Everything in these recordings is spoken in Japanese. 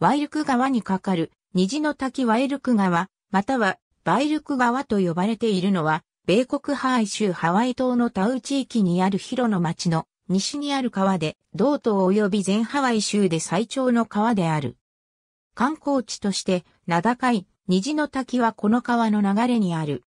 ワイルク川に架かる虹の滝ワイルク川、またはバイルク川と呼ばれているのは、米国ハワイ州ハワイ島のタウ地域にあるヒロの町の西にある川で、道東及び全ハワイ州で最長の川である。観光地として、名高い虹の滝はこの川の流れにある。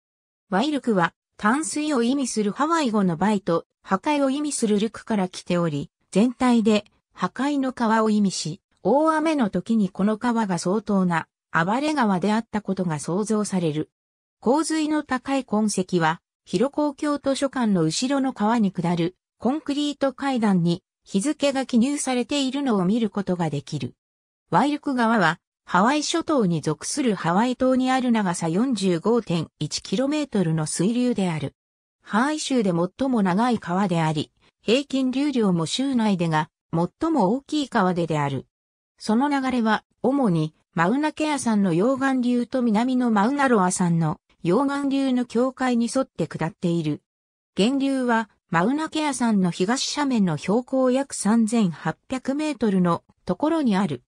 ワイルクは、淡水を意味するハワイ語のバイと、破壊を意味するルクから来ており、全体で破壊の川を意味し、大雨の時にこの川が相当な暴れ川であったことが想像される。洪水の高い痕跡は、広公共図書館の後ろの川に下るコンクリート階段に日付が記入されているのを見ることができる。ワイルク川はハワイ諸島に属するハワイ島にある長さ 45.1km の水流である。ハワイ州で最も長い川であり、平均流量も州内でが最も大きい川でである。その流れは、主に、マウナケアさんの溶岩流と南のマウナロアさんの溶岩流の境界に沿って下っている。源流は、マウナケアさんの東斜面の標高約3800メートルのところにある。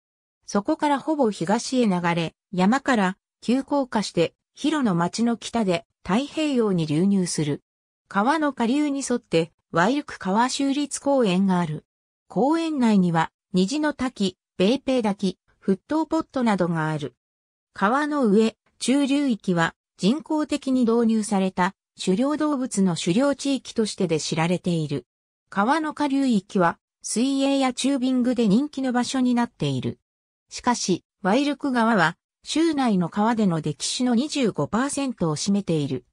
そこからほぼ東へ流れ、山から急降下して、広の町の北で太平洋に流入する。川の下流に沿って、ワイルク川州立公園がある。公園内には、虹の滝、米イ滝、沸騰ポットなどがある。川の上、中流域は人工的に導入された狩猟動物の狩猟地域としてで知られている。川の下流域は水泳やチュービングで人気の場所になっている。しかし、ワイルク川は州内の川での歴史の25%を占めている。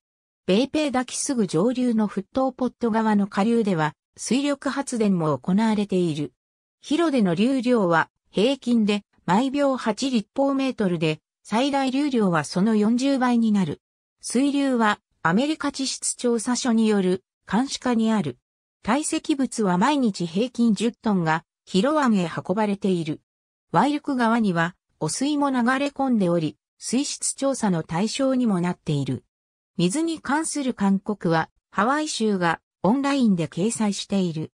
米イ滝すぐ上流の沸騰ポット川の下流では水力発電も行われている。広での流量は平均で毎秒8立方メートルで、最大流量はその40倍になる。水流はアメリカ地質調査所による監視下にある。堆積物は毎日平均10トンが広湾へ運ばれている。ワイルク川には汚水も流れ込んでおり、水質調査の対象にもなっている。水に関する勧告はハワイ州がオンラインで掲載している。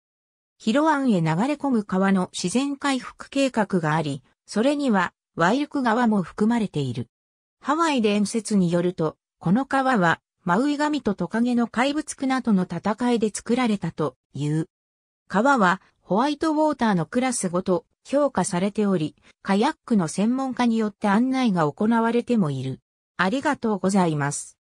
広湾へ流れ込む川の自然回復計画があり、それにはワイルク川も含まれている。ハワイ伝説によると、この川はマウイ神とトカゲの怪物クナとの戦いで作られたという。川はホワイトウォーターのクラスごと評価されており、カヤックの専門家によって案内が行われてもいる。ありがとうございます。